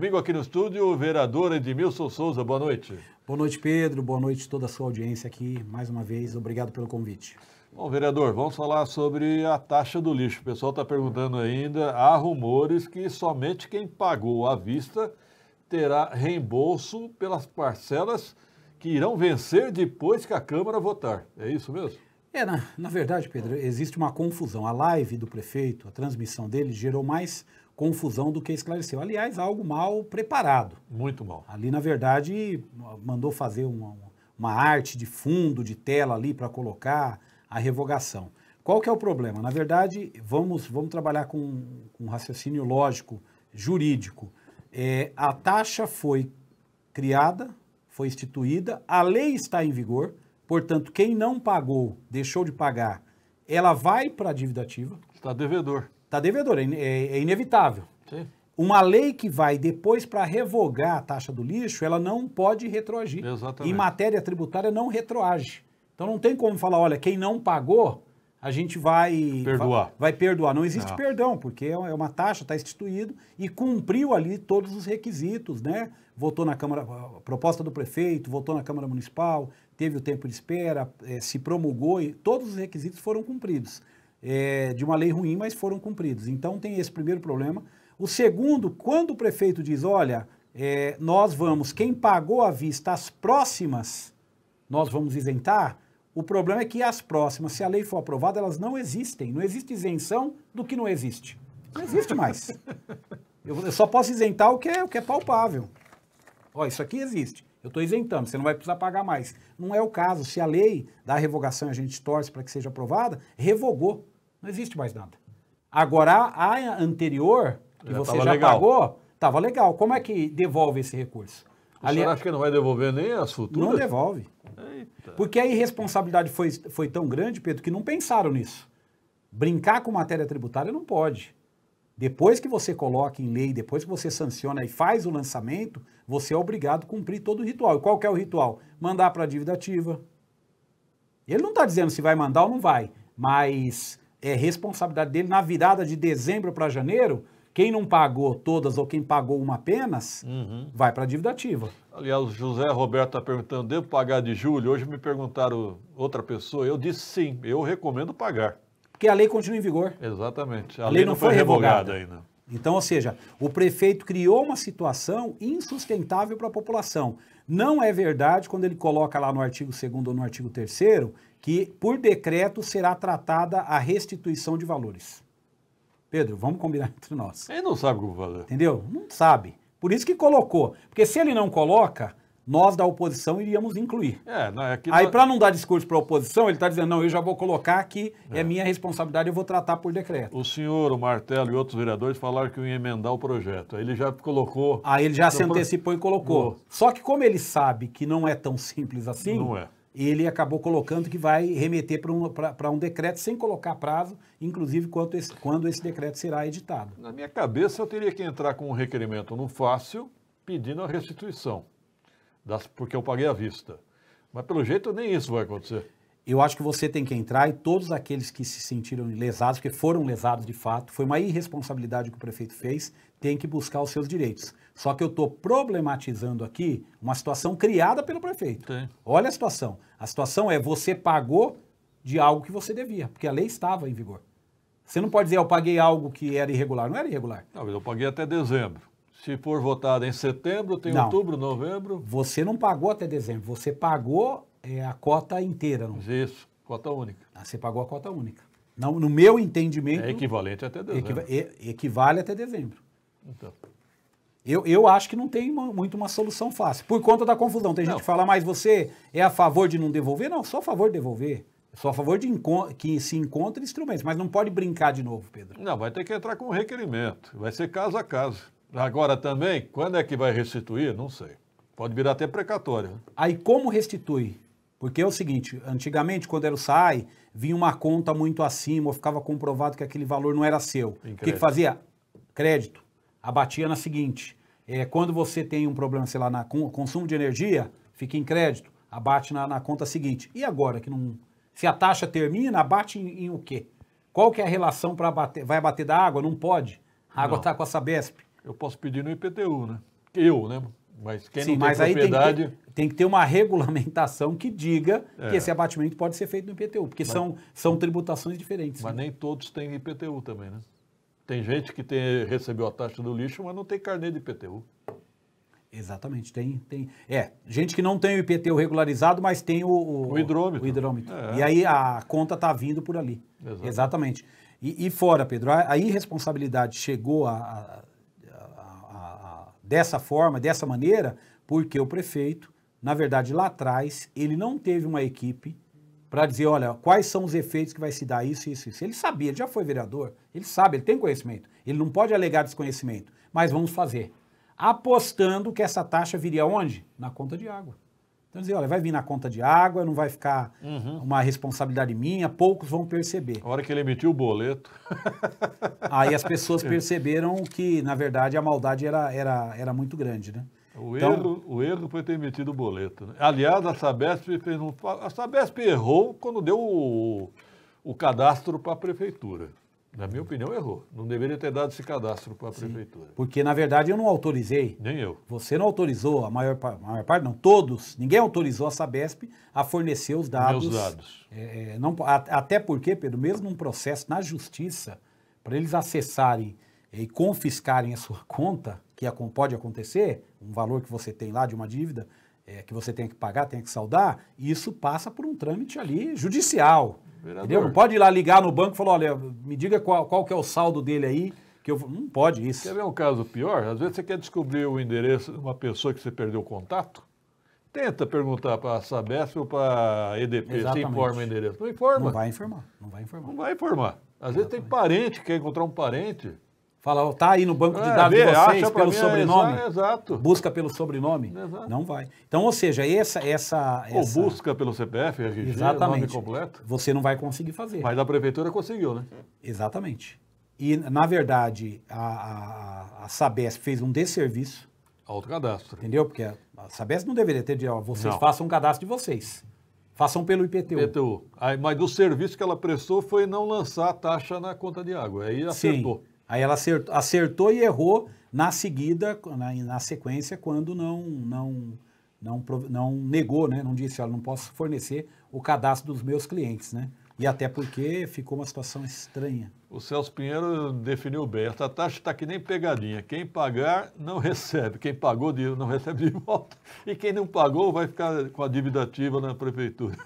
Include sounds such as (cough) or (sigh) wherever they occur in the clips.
Comigo aqui no estúdio, o vereador Edmilson Souza. Boa noite. Boa noite, Pedro. Boa noite toda a sua audiência aqui. Mais uma vez, obrigado pelo convite. Bom, vereador, vamos falar sobre a taxa do lixo. O pessoal está perguntando ainda. Há rumores que somente quem pagou à vista terá reembolso pelas parcelas que irão vencer depois que a Câmara votar. É isso mesmo? É, na, na verdade, Pedro, existe uma confusão. A live do prefeito, a transmissão dele, gerou mais confusão do que esclareceu. Aliás, algo mal preparado. Muito mal. Ali, na verdade, mandou fazer uma, uma arte de fundo, de tela ali para colocar a revogação. Qual que é o problema? Na verdade, vamos, vamos trabalhar com, com um raciocínio lógico, jurídico. É, a taxa foi criada, foi instituída, a lei está em vigor, portanto, quem não pagou, deixou de pagar, ela vai para a dívida ativa. Está devedor. Está devedor, é, é, é inevitável. Sim. Uma lei que vai depois para revogar a taxa do lixo, ela não pode retroagir. Exatamente. Em matéria tributária, não retroage. Então não tem como falar, olha, quem não pagou, a gente vai perdoar. Vai, vai perdoar. Não existe não. perdão, porque é, é uma taxa, está instituído e cumpriu ali todos os requisitos, né? Votou na Câmara, proposta do prefeito, votou na Câmara Municipal, teve o tempo de espera, é, se promulgou e todos os requisitos foram cumpridos é, de uma lei ruim, mas foram cumpridos. Então tem esse primeiro problema. O segundo, quando o prefeito diz, olha, é, nós vamos, quem pagou à vista as próximas, nós vamos isentar, o problema é que as próximas, se a lei for aprovada, elas não existem. Não existe isenção do que não existe. Não existe mais. Eu, eu só posso isentar o que é, o que é palpável. Ó, isso aqui existe. Eu estou isentando, você não vai precisar pagar mais. Não é o caso. Se a lei da revogação, a gente torce para que seja aprovada, revogou. Não existe mais nada. Agora, a anterior, que já você já legal. pagou, estava legal. Como é que devolve esse recurso? Você acha que não vai devolver nem as futuras? Não devolve. Eita. Porque a irresponsabilidade foi, foi tão grande, Pedro, que não pensaram nisso. Brincar com matéria tributária não pode. Depois que você coloca em lei, depois que você sanciona e faz o lançamento, você é obrigado a cumprir todo o ritual. E qual que é o ritual? Mandar para a dívida ativa. Ele não está dizendo se vai mandar ou não vai, mas é responsabilidade dele na virada de dezembro para janeiro. Quem não pagou todas ou quem pagou uma apenas, uhum. vai para a dívida ativa. Aliás, o José Roberto está perguntando: devo pagar de julho? Hoje me perguntaram outra pessoa. Eu disse sim, eu recomendo pagar. Porque a lei continua em vigor. Exatamente. A, a lei, lei, não, não foi, foi revogada. revogada ainda. Então, ou seja, o prefeito criou uma situação insustentável para a população. Não é verdade quando ele coloca lá no artigo 2 ou no artigo 3 que, por decreto, será tratada a restituição de valores. Pedro, vamos combinar (laughs) entre nós. Ele não sabe como fazer. Entendeu? Não sabe. Por isso que colocou. Porque se ele não coloca, nós da oposição iríamos incluir. É, não, é Aí, nós... É- para não dar discurso para a oposição, ele está dizendo: não, eu já vou colocar que é. é. minha responsabilidade, eu vou tratar por decreto. O senhor, o Martelo e outros vereadores falaram que iam emendar o projeto. Aí ele já colocou. Aí ele já então, se antecipou e colocou. Só que, como ele sabe que não é tão simples assim. Não é ele acabou colocando que vai remeter para um, um decreto sem colocar prazo, inclusive quanto esse, quando esse decreto será editado. Na minha cabeça, eu teria que entrar com um requerimento no fácil pedindo a restituição, das, porque eu paguei à vista. Mas, pelo jeito, nem isso vai acontecer eu acho que você tem que entrar e todos aqueles que se sentiram lesados, porque foram lesados de fato, foi uma irresponsabilidade que o prefeito fez, tem que buscar os seus direitos. Só que eu estou problematizando aqui uma situação criada pelo prefeito. Olha a situação. A situação é você pagou de algo que você devia, porque a lei estava em vigor. Você não pode dizer, eu paguei algo que era irregular. Não era irregular. Não, eu paguei até dezembro. Se for votado em setembro, tem não. outubro, novembro. Você não pagou até dezembro. Você pagou é a cota inteira, não? Isso, cota única. Ah, você pagou a cota única. Não, no meu entendimento. É equivalente até dezembro. Equiva é, equivale até dezembro. Então. Eu, eu acho que não tem uma, muito uma solução fácil. Por conta da confusão. Tem não. gente que fala, mas você é a favor de não devolver? Não, só a favor de devolver. Só a favor de que se encontre instrumentos. Mas não pode brincar de novo, Pedro. Não, vai ter que entrar com requerimento. Vai ser caso a caso. Agora também, quando é que vai restituir? Não sei. Pode virar até precatório. Né? Aí como restitui? Porque é o seguinte, antigamente, quando era o SAI, vinha uma conta muito acima, ou ficava comprovado que aquele valor não era seu. O que, que, fazia? Crédito. Abatia na seguinte. É, quando você tem um problema, sei lá, na consumo de energia, fica em crédito, abate na, na conta seguinte. E agora que não. Se a taxa termina, abate em, em o quê? Qual que é a relação para abater? Vai abater da água? Não pode. A água está com a Sabesp. Eu posso pedir no IPTU, né? Eu, né? Mas quem Sim, não tem mas propriedade... Tem que, ter, tem que, ter, uma regulamentação que diga é. que esse abatimento pode ser feito no IPTU, porque mas, são, são tributações diferentes. Mas né? nem todos têm IPTU também, né? Tem gente que tem, recebeu a taxa do lixo, mas não tem carnê de IPTU. Exatamente, tem, tem. É, gente que não tem o IPTU regularizado, mas tem o, o, o hidrômetro. O hidrômetro. É. E aí a conta está vindo por ali. Exatamente. Exatamente. E, e, fora, Pedro, a, a irresponsabilidade chegou a, a dessa forma, dessa maneira, porque o prefeito, na verdade, lá atrás, ele não teve uma equipe para dizer, olha, quais são os efeitos que vai se dar isso, isso, isso. Ele sabia, ele já foi vereador, ele sabe, ele tem conhecimento. Ele não pode alegar desconhecimento, mas vamos fazer. Apostando que essa taxa viria onde? Na conta de água. Então dizer, olha, vai vir na conta de água, não vai ficar uhum. uma responsabilidade minha, poucos vão perceber. A hora que ele emitiu o boleto. (laughs) Aí as pessoas (laughs) é. perceberam que, na verdade, a maldade era, era, era muito grande, né? O, então, erro, o erro foi ter emitido o boleto. Né? Aliás, a Sabesp fez um, A Sabesp errou quando deu o, o cadastro para a prefeitura. Na minha opinião, errou. Não deveria ter dado esse cadastro para a prefeitura. Porque, na verdade, eu não autorizei. Nem eu. Você não autorizou, a maior, a maior parte, não, todos. Ninguém autorizou a Sabesp a fornecer os dados. Meus dados. É, é não, a, até porque, Pedro, mesmo num processo na justiça, para eles acessarem e confiscarem a sua (laughs) conta, que pode acontecer, um valor que você tem lá de uma dívida, é, que você tem que pagar, tem que saldar, isso passa por um trâmite ali judicial. Vereador. Entendeu? Não pode ir lá ligar no banco e falar, olha, me diga qual, qual que é o saldo dele aí, que eu não pode isso. Quer ver um caso pior? Às vezes você quer descobrir o endereço de uma pessoa que você perdeu o contato, tenta perguntar para a Sabesp ou para a EDP Exatamente. se informa o endereço. Não informa. Não vai informar. Não vai informar. Não vai informar. Às Exatamente. vezes tem parente, quer encontrar um parente, Fala, tá aí no banco de é, dados de vocês pelo é, sobrenome. É, exato. Busca pelo sobrenome. Exato. Não vai. Então, ou seja, essa. essa Ou busca pelo CPF, RG, Exatamente. nome completo. Você não vai conseguir fazer. Mas a prefeitura conseguiu, né? Exatamente. E, na verdade, a, a, a Sabesp fez um desserviço. Autocadastro. Entendeu? Porque a, Sabesp não deveria ter de. Ó, vocês não. façam um cadastro de vocês. Façam pelo IPTU. IPTU. Aí, mas o serviço que ela prestou foi não lançar a taxa na conta de água. Aí acertou. Sim. Aí ela acertou, acertou e errou na seguida, na, na sequência, quando não, não, não, não negou, né? não disse, olha, não posso fornecer o cadastro dos meus clientes. Né? E até porque ficou uma situação estranha. O Celso Pinheiro definiu bem. Essa taxa está que nem pegadinha. Quem pagar não recebe. Quem pagou não (laughs) recebe de volta. E quem não pagou vai ficar com a dívida ativa na prefeitura.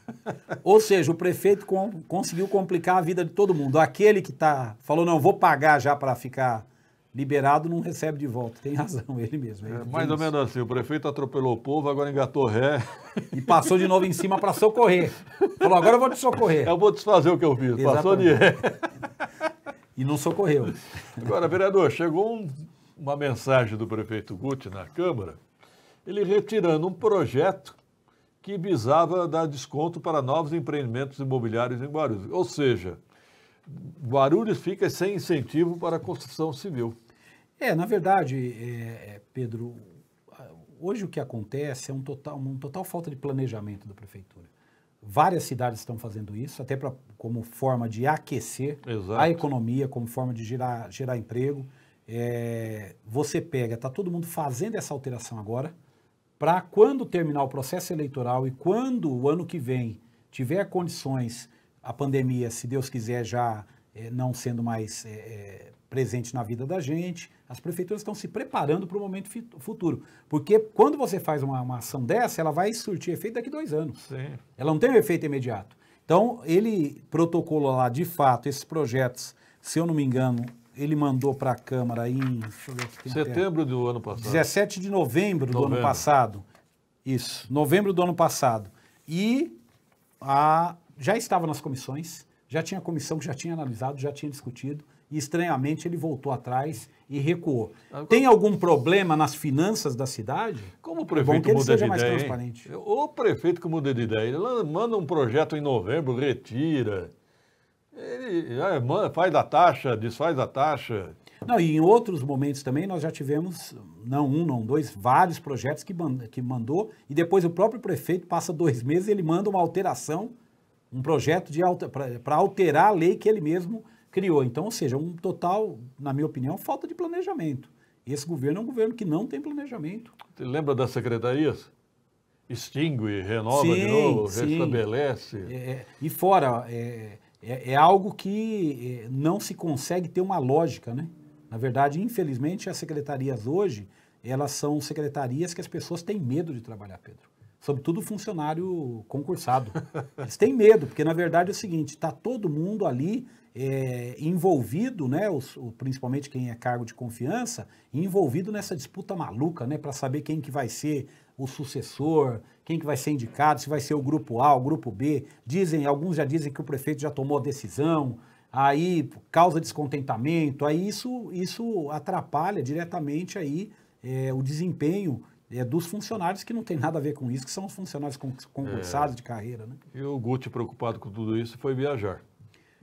(laughs) Ou seja, o prefeito com, conseguiu complicar a vida de todo mundo. Aquele que tá, falou, não, vou pagar já para ficar liberado não recebe de volta. Tem razão, (laughs) ele mesmo. Ele é, é mais é ou menos assim, o prefeito atropelou o povo, agora engatou ré. E passou de novo em cima para socorrer. Falou, agora eu vou te socorrer. Eu vou desfazer o que eu fiz. Exatamente. Passou de ré. E não socorreu. Agora, vereador, chegou um, uma mensagem do prefeito Guti na Câmara, ele retirando um projeto que visava dar desconto para novos empreendimentos imobiliários em Guarulhos. Ou seja, Guarulhos fica sem incentivo para a construção civil. É, na verdade, é, é Pedro, hoje o que acontece é um total, uma total falta de planejamento da prefeitura. Várias cidades estão fazendo isso, até pra, como forma de aquecer Exato. a economia, como forma de gerar, gerar emprego. É, você pega, está todo mundo fazendo essa alteração agora, para quando terminar o processo eleitoral e quando o ano que vem tiver condições, a pandemia, se Deus quiser, já é, não sendo mais é, é, presente na vida da gente. As prefeituras estão se preparando para o momento futuro. Porque quando você faz uma, uma, ação dessa, ela vai surtir efeito daqui dois anos. Sim. Ela não tem um efeito imediato. Então, ele protocolou lá, de fato, esses projetos, se eu não me engano, ele mandou para a Câmara em. Setembro até, do ano passado. 17 de novembro, novembro do ano passado. Isso, novembro do ano passado. E a, já estava nas comissões já tinha comissão que já tinha analisado, já tinha discutido, e estranhamente ele voltou atrás e recuou. Ah, Tem algum problema nas finanças da cidade? Como o é prefeito é bom que ele muda seja de mais ideia, transparente. O prefeito que muda de ideia, ele manda um projeto em novembro, retira. Ele é, faz da taxa, desfaz da taxa. Não, e em outros momentos também nós já tivemos, não um, não dois, vários projetos que, que mandou e depois o próprio prefeito passa dois meses e ele manda uma alteração um projeto para alterar a lei que ele mesmo criou. Então, ou seja, um total, na minha opinião, falta de planejamento. Esse governo é um governo que não tem planejamento. Você lembra das secretarias? Extingue, renova sim, de novo, restabelece. É, é, e fora, é, é, é algo que é, não se consegue ter uma lógica, né? Na verdade, infelizmente, as secretarias hoje, elas são secretarias que as pessoas têm medo de trabalhar, Pedro sobretudo funcionário concursado. Eles têm medo, porque na verdade é o seguinte, está todo mundo ali é, envolvido, né, os, o, principalmente quem é cargo de confiança, envolvido nessa disputa maluca, né, para saber quem que vai ser o sucessor, quem que vai ser indicado, se vai ser o grupo A, o grupo B. Dizem, alguns já dizem que o prefeito já tomou a decisão, aí causa descontentamento, aí isso, isso atrapalha diretamente aí é, o desempenho é dos funcionários que não tem nada a ver com isso, que são os funcionários concursados é. de carreira. Né? E o Guti, preocupado com tudo isso, foi viajar.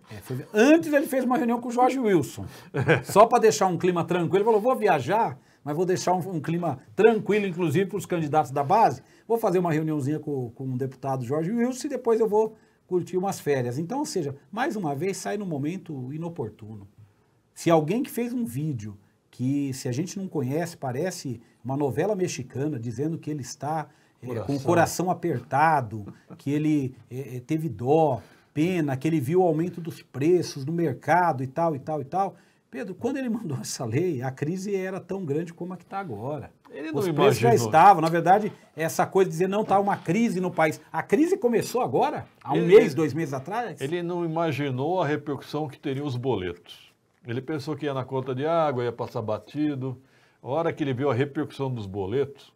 É, foi... Antes ele fez uma reunião com o Jorge Wilson, (laughs) só para deixar um clima tranquilo. Ele falou: vou viajar, mas vou deixar um, um clima tranquilo, inclusive para os candidatos da base. Vou fazer uma reuniãozinha com, com o deputado Jorge Wilson e depois eu vou curtir umas férias. Então, ou seja, mais uma vez sai no momento inoportuno. Se alguém que fez um vídeo que, se a gente não conhece, parece uma novela mexicana dizendo que ele está é, com o coração apertado, que ele é, teve dó, pena, que ele viu o aumento dos preços no mercado e tal, e tal, e tal. Pedro, quando ele mandou essa lei, a crise era tão grande como a que está agora. Ele Os preços imaginou. já estavam. Na verdade, essa coisa de dizer não está uma crise no país. A crise começou agora, há um ele, mês, dois meses atrás. Ele não imaginou a repercussão que teriam os boletos. Ele pensou que ia na conta de água, ia passar batido, a hora que ele viu a repercussão dos boletos,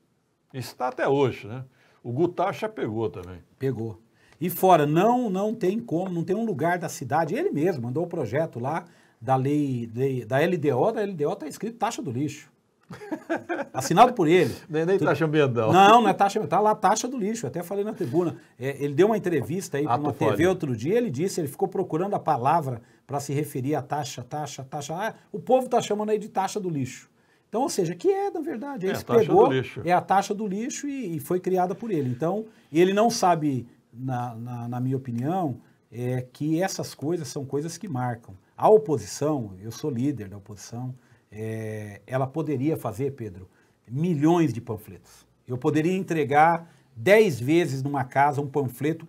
está até hoje, né? O Gutacha pegou também. Pegou. E fora, não, não tem como, não tem um lugar da cidade. Ele mesmo mandou o um projeto lá da lei, lei, da LDO, da LDO está escrito taxa do lixo. (laughs) Assinado por ele. Nem, nem tu... taxa ambiental. Não, não é taxa ambiental, tá lá taxa do lixo. até falei na tribuna. É, ele deu uma entrevista aí para uma TV fode. outro dia, ele disse, ele ficou procurando a palavra para se referir à taxa, taxa, taxa. Ah, o povo está chamando aí de taxa do lixo. Então, ou seja, que é, na verdade, é, é, pegou, é a taxa do lixo e, e, foi criada por ele. Então, ele não sabe, na, na, na minha opinião, é que essas coisas são coisas que marcam. A oposição, eu sou líder da oposição, é, ela poderia fazer, Pedro, milhões de panfletos. Eu poderia entregar dez vezes numa casa um panfleto,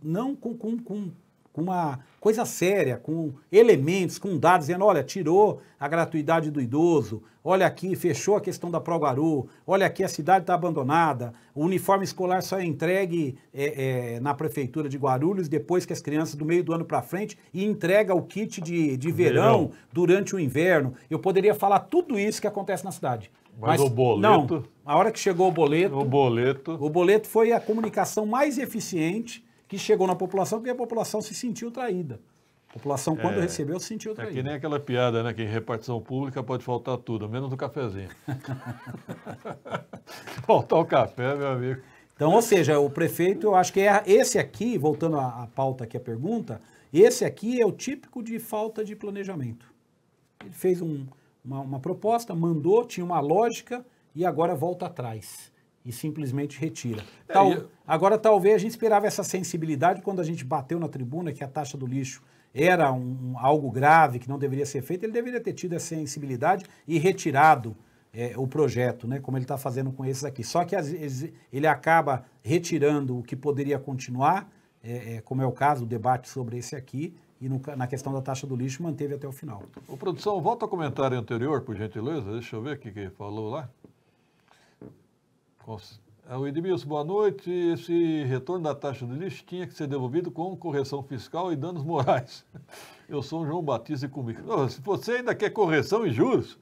não com, com, com, com uma coisa séria, com elementos, com dados, dizendo, olha, tirou a gratuidade do idoso, olha aqui, fechou a questão da Pró-Guaru, olha aqui, a cidade está abandonada, o uniforme escolar só é entregue é, é, na prefeitura de Guarulhos depois que as crianças do meio do ano para frente e entrega o kit de, de verão, verão, durante o inverno. Eu poderia falar tudo isso que acontece na cidade. Mas, Mas o boleto... Não, a hora que chegou o boleto... O boleto... O boleto foi a comunicação mais eficiente que chegou na população porque a população se sentiu traída. A população, quando é, recebeu, se sentiu traída. É que nem aquela piada, né? Que em repartição pública pode faltar tudo, menos do cafezinho. (laughs) faltar o café, meu amigo. Então, ou seja, o prefeito, eu acho que é esse aqui, voltando à, à pauta aqui, a pergunta, esse aqui é o típico de falta de planejamento. Ele fez um, uma, uma proposta, mandou, tinha uma lógica e agora volta atrás e simplesmente retira. É, Tal, Agora, talvez a gente esperava essa sensibilidade quando a gente bateu na tribuna que a taxa do lixo era um, algo grave que não deveria ser feito, ele deveria ter tido essa sensibilidade e retirado é, o projeto, né, como ele está fazendo com esses aqui. Só que às vezes ele acaba retirando o que poderia continuar, é, é, como é o caso do debate sobre esse aqui, e no, na questão da taxa do lixo manteve até o final. Ô, produção, volta ao comentário anterior, por gentileza. Deixa eu ver o que, ele falou lá. Cons é, o Edmilson, boa noite. Esse retorno da taxa do lixo tinha que ser devolvido com correção fiscal e danos morais. (laughs) Eu sou um João Batista e comigo. Oh, se você ainda quer correção e juros,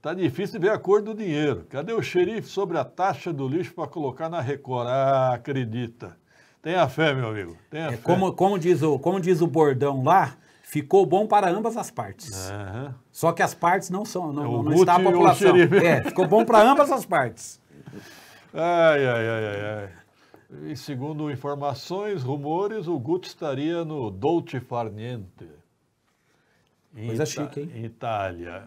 tá difícil ver a cor do dinheiro. Cadê o xerife sobre a taxa do lixo para colocar na Record? Ah, acredita. Tenha fé, meu amigo. Tenha é, fé. Como, como, diz o, como diz o bordão lá, ficou bom para ambas as partes. Uhum. Só que as partes não são, não, é não está a população. É, ficou bom para ambas as partes. (laughs) Ai, ai, ai, ai, ai. E segundo informações, rumores, o Guto estaria no Dolce Farniente. Coisa Ita chique, hein? Em Itália.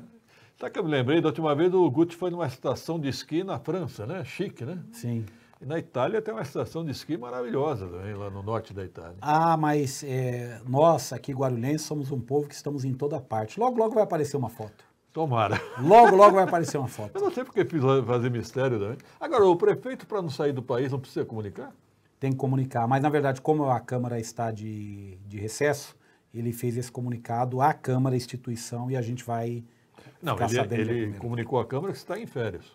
Sabe que eu me lembrei da última vez o Guti foi numa estação de esqui na França, né? Chique, né? Sim. E na Itália tem uma estação de esqui maravilhosa também, lá no norte da Itália. Ah, mas é, nós aqui guarulhenses somos um povo que estamos em toda parte. Logo, logo vai aparecer uma foto. Tomara. Logo, logo vai aparecer uma foto. Eu não sei porque fiz fazer mistério também. Agora, o prefeito, para não sair do país, não precisa comunicar? Tem que comunicar, mas na verdade, como a Câmara está de, de recesso, ele fez esse comunicado à Câmara, instituição, e a gente vai. Não, ele, ele comunicou à Câmara que está em férias.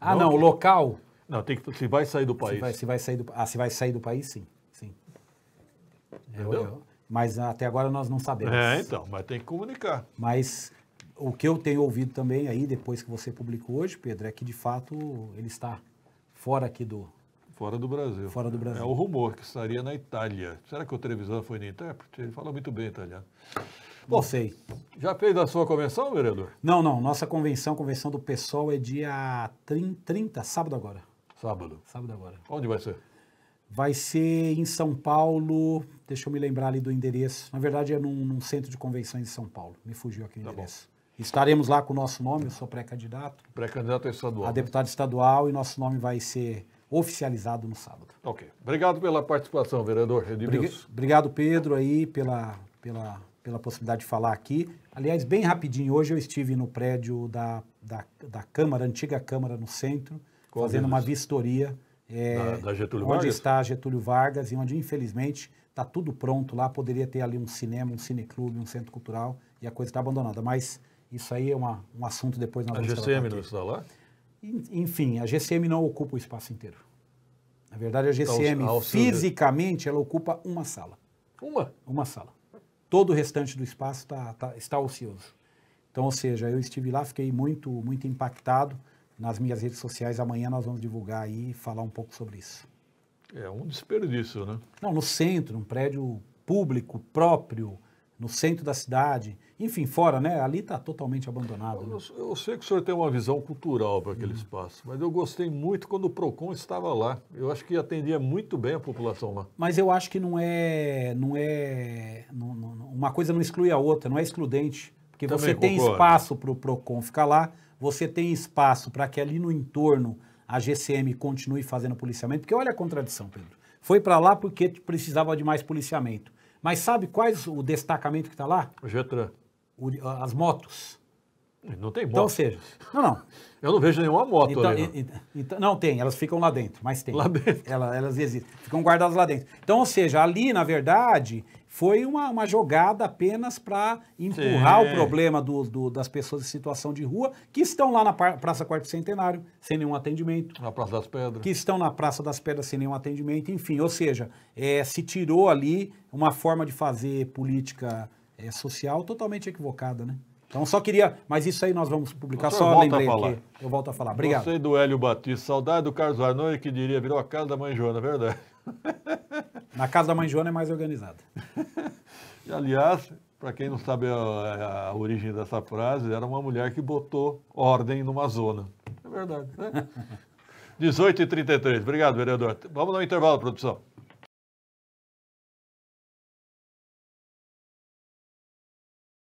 Ah, não, não o local. Não, tem que, se vai sair do país. Se vai, se vai sair do, ah, se vai sair do país, sim. sim. Entendeu? Eu, eu, mas até agora nós não sabemos. É, então, mas tem que comunicar. Mas o que eu tenho ouvido também aí, depois que você publicou hoje, Pedro, é que de fato ele está fora aqui do. Fora do Brasil. Fora do Brasil. É o rumor que estaria na Itália. Será que o Trevisan foi na intérprete? Ele fala muito bem italiano. Bom, Não sei. Já fez a sua convenção, vereador? Não, não. Nossa convenção, convenção do PSOL, é dia 30, 30 sábado agora. Sábado. Sábado agora. Onde vai ser? Vai ser em São Paulo. Deixa eu me lembrar ali do endereço. Na verdade, é num, num centro de convenções em São Paulo. Me fugiu aqui o tá endereço. Estaremos lá com o nosso nome, eu sou pré-candidato. Pré-candidato é estadual. A né? deputada estadual e nosso nome vai ser oficializado no sábado. Ok. Obrigado pela participação, vereador Edmilson. Obrigado, Pedro, aí pela, pela, pela possibilidade de falar aqui. Aliás, bem rapidinho, hoje eu estive no prédio da, da, da Câmara, antiga Câmara no centro, Qual fazendo uma vistoria é, da, eh, da Getúlio onde Vargas? está Getúlio Vargas e onde, infelizmente, está tudo pronto lá. Poderia ter ali um cinema, um cineclube, um centro cultural e a coisa está abandonada. Mas isso aí é uma, um assunto depois na A GCM não está lá? Enfim, a GCM não ocupa o espaço inteiro. Na verdade, a então, GCM, fisicamente, ela ocupa uma sala. Uma? Uma sala. Todo o restante do espaço tá, tá, está ocioso. Então, ou seja, eu estive lá, fiquei muito, muito impactado. Nas minhas redes sociais, amanhã nós vamos divulgar aí e falar um pouco sobre isso. É um desperdício, né? Não, no centro, um prédio público próprio, no centro da cidade, enfim, fora, né? Ali está totalmente abandonado. Né? Eu, né? eu, sei que o senhor tem uma visão cultural para aquele uhum. espaço, mas eu gostei muito quando o Procon estava lá. Eu acho que atendia muito bem a população lá. Mas eu acho que não é, não é, não, não, uma coisa não exclui a outra, não é excludente, porque Também você concordo. tem espaço para o Procon ficar lá, você tem espaço para que ali no entorno a GCM continue fazendo policiamento, porque olha a contradição, Pedro. Foi para lá porque precisava de mais policiamento mas sabe quais o destacamento que está lá? O Getran. O, ah, as motos. Não tem então moto. Então, ou seja, não, não. Eu não vejo nenhuma moto então, ali. Não. E, então, não tem, elas ficam lá dentro, mas tem. Lá dentro. elas existem, ficam guardadas lá dentro. Então, ou seja, ali, na verdade, foi uma, uma jogada apenas para empurrar Sim. o problema do, do, das pessoas em situação de rua que estão lá na Praça Quarto Centenário sem nenhum atendimento. Na Praça das Pedras. Que estão na Praça das Pedras sem nenhum atendimento, enfim. Ou seja, é, se tirou ali uma forma de fazer política é, social totalmente equivocada, né? Então só queria, mas isso aí nós vamos publicar, só lembrei aqui. Eu volto a falar. Obrigado. sei do Hélio Batista, saudade do Carlos Arnoy que diria virou a casa da mãe Joana, é verdade. (laughs) Na casa da mãe Joana é mais organizada. (laughs) e, aliás, para quem não sabe a, é, a, origem dessa frase, era uma mulher que botou ordem numa zona. É verdade, né? 18h33. (laughs) Obrigado, vereador. Vamos dar um intervalo, produção.